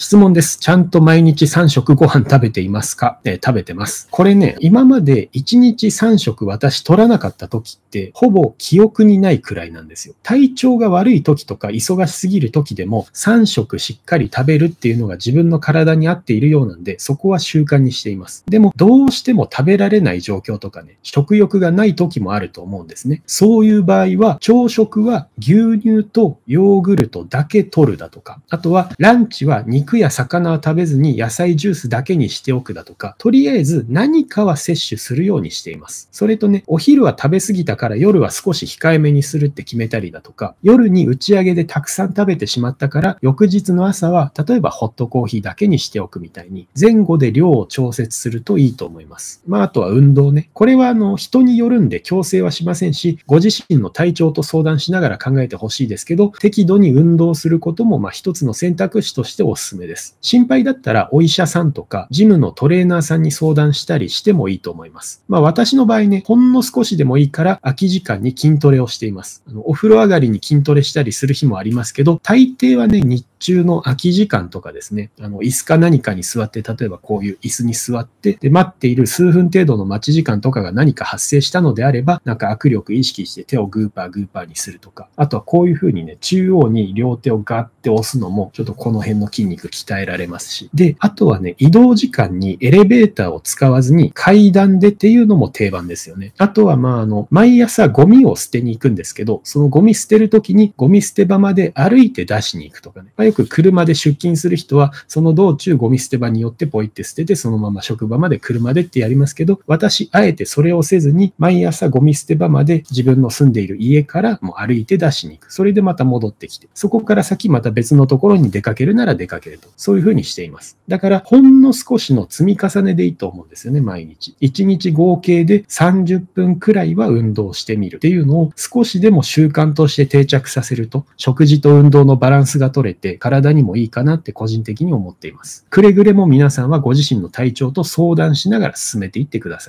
質問です。ちゃんと毎日3食ご飯食べていますか、えー、食べてます。これね、今まで1日3食私取らなかった時って、ほぼ記憶にないくらいなんですよ。体調が悪い時とか忙しすぎる時でも3食しっかり食べるっていうのが自分の体に合っているようなんで、そこは習慣にしています。でも、どうしても食べられない状況とかね、食欲がない時もあると思うんですね。そういう場合は、朝食は牛乳とヨーグルトだけ取るだとか、あとはランチは肉肉や魚は食べずに野菜ジュースだけにしておくだとか、とりあえず何かは摂取するようにしています。それとね、お昼は食べ過ぎたから夜は少し控えめにするって決めたりだとか、夜に打ち上げでたくさん食べてしまったから、翌日の朝は例えばホットコーヒーだけにしておくみたいに、前後で量を調節するといいと思います。まあ、あとは運動ね。これはあの、人によるんで強制はしませんし、ご自身の体調と相談しながら考えてほしいですけど、適度に運動することも、まあ一つの選択肢としておすめめです。心配だったらお医者さんとか、ジムのトレーナーさんに相談したりしてもいいと思います。まあ私の場合ね、ほんの少しでもいいから空き時間に筋トレをしています。あのお風呂上がりに筋トレしたりする日もありますけど、大抵はね、日中の空き時間とかですね、あの、椅子か何かに座って、例えばこういう椅子に座って、で、待っている数分程度の待ち時間とかが何か発生したのであれば、なんか握力意識して手をグーパーグーパーにするとか、あとはこういう風にね、中央に両手をガッて押すのも、ちょっとこの辺の筋肉鍛えられますし、で、あとはね、移動時間にエレベーターを使わずに階段でっていうのも定番ですよね。あとは、まあ、あの、毎朝ゴミを捨てに行くんですけど、そのゴミ捨てる時にゴミ捨て場まで歩いて出しに行くとかね。よく車で出勤する人は、その道中ゴミ捨て場によってポイって捨てて、そのまま職場まで車でってやりますけど、私、あえてそれをせずに、毎朝ゴミ捨て場まで自分の住んでいる家からもう歩いて出しに行く。それでまた戻ってきて、そこから先また別のところに出かけるなら出かけると。そういうふうにしています。だから、ほんの少しの積み重ねでいいと思うんですよね、毎日。1日合計で30分くらいは運動してみるっていうのを少しでも習慣として定着させると、食事と運動のバランスが取れて、体にもいいかなって個人的に思っています。くれぐれも皆さんはご自身の体調と相談しながら進めていってください。